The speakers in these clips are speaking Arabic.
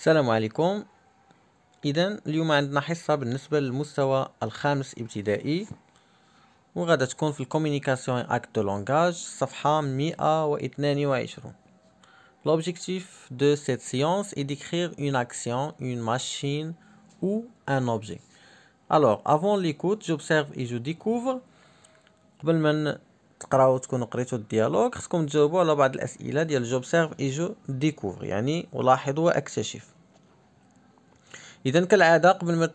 السلام عليكم اذا اليوم عندنا حصه بالنسبه للمستوى الخامس ابتدائي وغادا تكون في الكوميونيكاسيون اكت دو لونغاج صفحه 122 لوبجيكتيف دو سيت سيونس اي ديكريغ اون اكسيون اون ماشين او ان اوبجي Alors, avant l'écoute, j'observe et je découvre. قبل ما تقراو تكونوا قريتوا الديالوج خصكم تجاوبوا على بعض الاسئله ديال جوب سيرف اي جو ديكوفر يعني الاحظ واكتشف اذا كالعاده قبل ما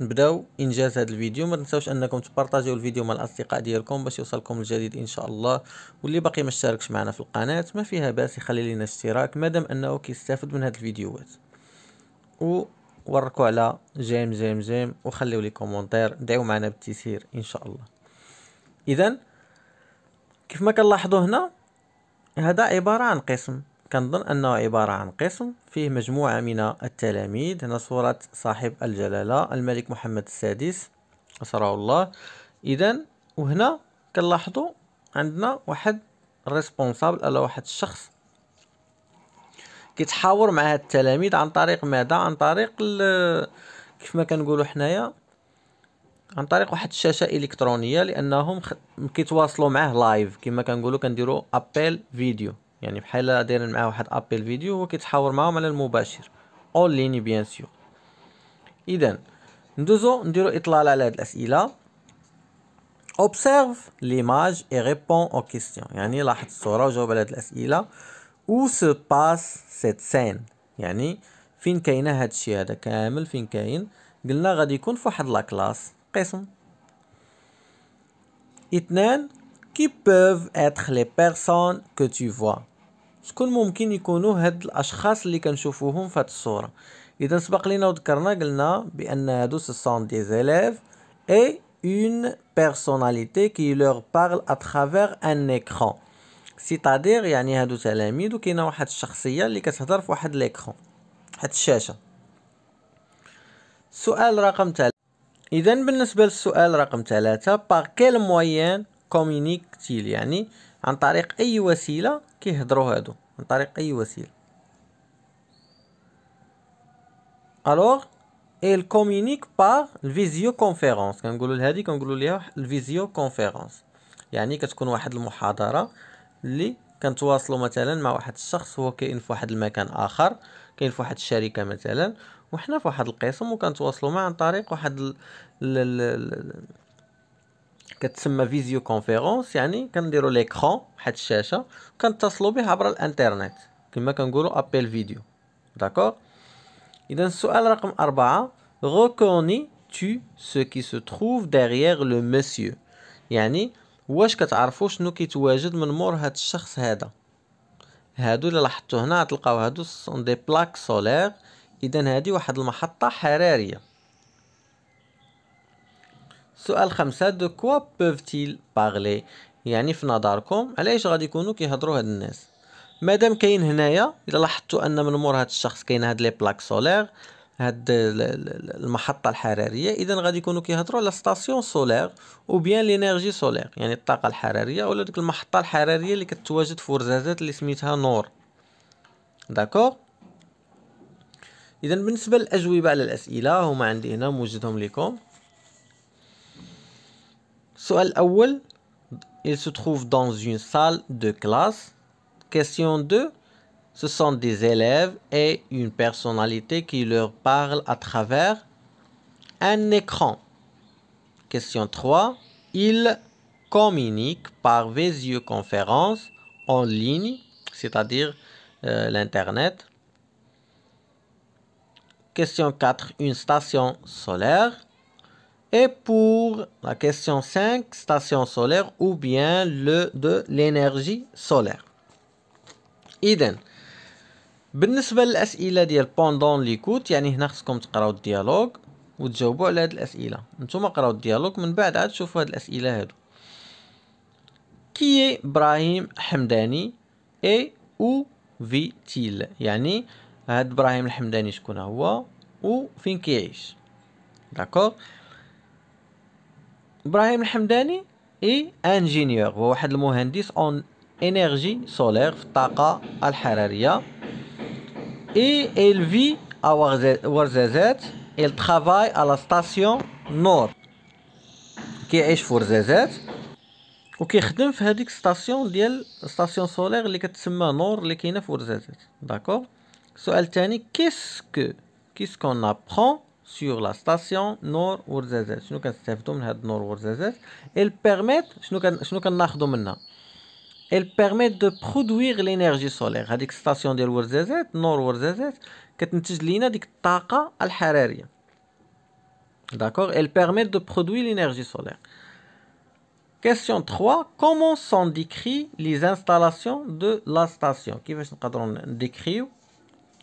نبداو انجاز هذا الفيديو ما تنساوش انكم تبارطاجيو الفيديو مع الاصدقاء ديالكم باش يوصلكم الجديد ان شاء الله واللي باقي ما اشتركش معنا في القناه ما فيها باس يخلي لنا اشتراك مادام انه كيستافد من هاد الفيديوهات ووركوا على جيم جيم جيم وخليو لي كومونتير دعيو معنا بالتيسير ان شاء الله اذا كيف ما كنلاحظوا هنا هذا عبارة عن قسم كنظن انه عبارة عن قسم فيه مجموعة من التلاميذ هنا صورة صاحب الجلالة الملك محمد السادس نصره الله اذا وهنا كنلاحظوا عندنا واحد ريسبونسابل الا واحد الشخص كيتحاور مع هاد التلاميذ عن طريق ماذا عن طريق كيف ما كنقولوا حنايا عن طريق واحد الشاشه الكترونيه لانهم خ... كيتواصلوا معاه لايف كما كنقولوا كنديروا ابل فيديو يعني بحال دايرين معاه واحد ابل فيديو هو كيتحاور معاهم على المباشر اون ليني بيان سيغ اذا ندوزو نديرو اطلال على هاد الاسئله observe ليماج اي ريبون او كيستيون يعني لاحظ الصوره وجاوب على هاد الاسئله او سو باس سيت سين يعني فين كاينه هاد الشيء هذا كامل فين كاين قلنا غادي يكون في واحد لا كلاس قسم اثنان كي بوف اتخ لي بيرسون كو تي فوا شكون ممكن يكونوا هاد الاشخاص اللي كنشوفوهم في هاد الصوره اذا سبق لينا وذكرنا قلنا بان هادو سون دي زيليف اي اون بيرسوناليتي كي لور بارل اترافير ان ايكران سيتادير يعني هادو تلاميذ وكاينه واحد الشخصيه اللي كتهضر في واحد ليكرون واحد الشاشه سؤال رقم 3 اذا بالنسبه للسؤال رقم ثلاثة باغ كيل موين كومينيكتيل يعني عن طريق اي وسيله كيهضروا هادو عن طريق اي وسيله الوغ ايل كومينيك par الفيزيو كونفيرونس كنقولوا لهادي كنقولوا ليها الفيزيو كونفيرونس يعني كتكون واحد المحاضره اللي كنتواصلوا مثلا مع واحد الشخص هو كاين في واحد المكان اخر كاين في واحد الشركه مثلا وحنا في واحد القسم وكنتواصلوا معاه عن طريق واحد ال... ال... ال... كتسمى فيزيو كونفيرونس يعني كنديروا ليكرون واحد الشاشه كنتصلوا به عبر الانترنت كما كنقولوا ابل فيديو داكور اذا السؤال رقم أربعة ريكوني تو سو كي سو تروف ديغيغ لو مسيو يعني واش كتعرفوا شنو كيتواجد من مور هاد الشخص هذا هادو اللي لاحظتو هنا غتلقاو هادو سون دي بلاك سولير إذا هذه واحد المحطة حرارية سؤال خمسة دو كوا بوف تيل باغلي يعني في نظركم علاش غادي يكونوا كيهضروا هاد الناس مادام كاين هنايا الا لاحظتوا ان من مور هاد الشخص كاين هاد لي بلاك سولير هاد المحطه الحراريه اذا غادي يكونوا كيهضروا على ستاسيون سولير او بيان لينيرجي سولير يعني الطاقه الحراريه ولا ديك المحطه الحراريه اللي كتواجد في ورزازات اللي سميتها نور داكور Il se trouve dans une salle de classe. Question 2. Ce sont des élèves et une personnalité qui leur parle à travers un écran. Question 3. Ils communiquent par visioconférence en ligne, c'est-à-dire euh, l'Internet. Question 4, une station solaire. Et pour la question 5, station solaire ou bien le de l'énergie solaire. إذا بالنسبة للأسئلة ديال بوندون ليكوت يعني هنا خصكم تقراو الديالوج وتجاوبوا على هاد الأسئلة نتوما قراو الديالوج من بعد عاد تشوفوا هاد الأسئلة هادو كي إبراهيم حمداني إي أو في تيل يعني هاد ابراهيم الحمداني شكون هو وفين كيعيش داكوغ ابراهيم الحمداني اي انجينيور هو واحد المهندس اون انرجي سولير في الطاقه الحراريه اي ال في à Ouarzazate il travaille à la station nord كيعيش في ورزازات وكيخدم في هذيك ستاسيون ديال ستاسيون سولير اللي كتسمى نور اللي كاينه في ورزازات داكور qu'est-ce que qu'est-ce qu'on apprend sur la station nord ورزازات elle permet de produire l'énergie solaire d'accord elle permet de produire l'énergie solaire Question 3. Comment sont décrites les installations de la station Qui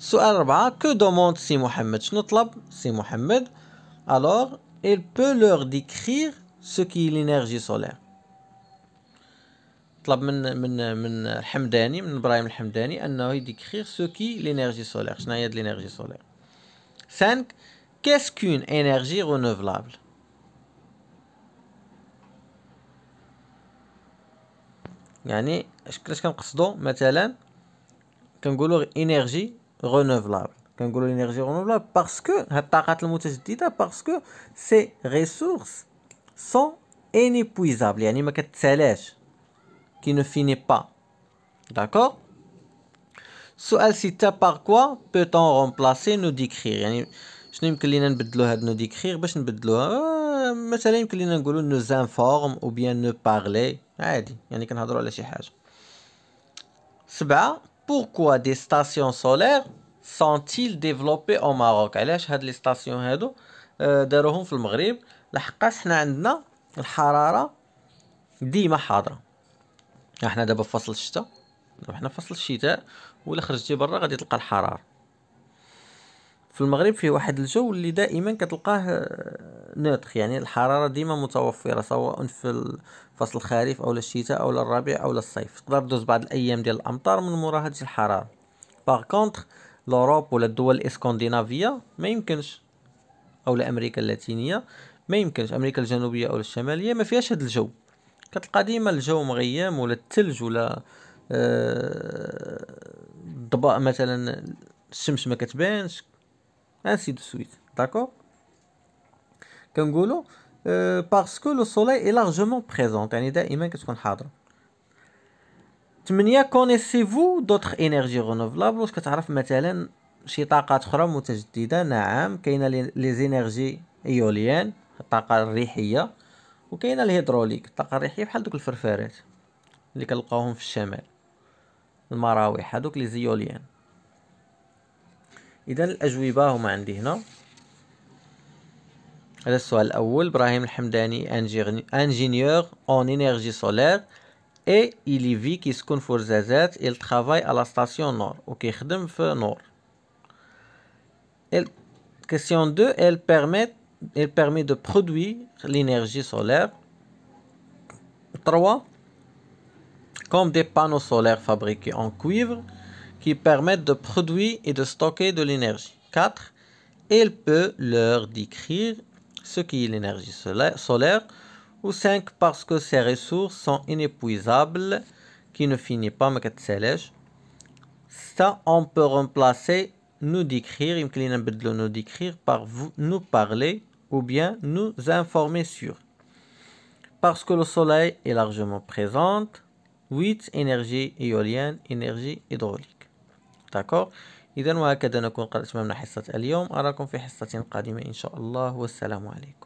سؤال أربعة كو دوموند سي محمد شنو طلب سي محمد الوغ il peut leur décrire ce كي l'énergie solaire طلب من من من الحمداني من ابراهيم الحمداني انه يديكخيغ سو كي لينيرجي سولير شنو هي لينيرجي سولير 5 كاس كون انرجي رينوفلابل يعني اش كنقصدو مثلا كنقولو انرجي renouvelable. dit l'énergie renouvelable parce que parce que ces ressources sont inépuisables a ما qui ne finit pas d'accord elle cite par quoi peut-on remplacer nous décrire شنو يمكن لينا نبدلو هاد nous décrire باش نبدلوها مثلا يمكن لينا nous informe ou bien nous parler عادي يعني على شي حاجه Pourquoi des stations solaires sont-ils développées au Maroc علاش هاد لي ستاسيون هادو euh, داروهم في المغرب لحقاش حنا عندنا الحراره ديما حاضره احنا دابا في فصل الشتاء حنا في فصل الشتاء ولا خرجتي برا غادي تلقى الحراره في المغرب فيه واحد الجو اللي دائما كتلقاه نوتخ euh, يعني الحراره ديما متوفره سواء في فصل الخريف او للشتاء او للربيع او للصيف تقدر دوز بعض الايام ديال الامطار من مورا هذه الحراره باغ كونتخ لوروب ولا الدول الاسكندنافيه ما يمكنش او لامريكا اللاتينيه ما يمكنش امريكا الجنوبيه او الشماليه ما فيهاش هذا الجو كتلقى ديما الجو مغيم ولا الثلج ولا آه، الضباء مثلا الشمس ما كتبانش انسي دو سويت داكور كنقولوا باسكو لو سولاي اي لارجومون بريزونت يعني دائما كتكون حاضره كونيسي فو دوتر انرجي رينوفلابل واش كتعرف مثلا شي طاقات اخرى متجدده نعم كاينه لي زينيرجي ايوليان الطاقه الريحيه وكاينه الهيدروليك الطاقه الريحيه بحال دوك الفرفارات اللي كنلقاوهم في الشمال المراوح هذوك لي زيوليان اذا الاجوبه هما عندي هنا le السؤال الأول إبراهيم الحمداني ingénieur en énergie solaire et il y vit qui se il travaille à la station Nord. au question 2 elle permet elle permet de produire l'énergie solaire 3 comme des panneaux solaires fabriqués en cuivre qui permettent de produire et de stocker de l'énergie 4 elle peut leur décrire ce qui est l'énergie solaire, ou 5 parce que ces ressources sont inépuisables, qui ne finissent pas, mais Ça, on peut remplacer nous décrire, nous décrire par vous, nous parler ou bien nous informer sur. Parce que le soleil est largement présent, 8 énergie éolienne, énergie hydraulique. D'accord إذا وهكذا نكون قد أتممنا حصة اليوم أراكم في حصة قادمة إن شاء الله والسلام عليكم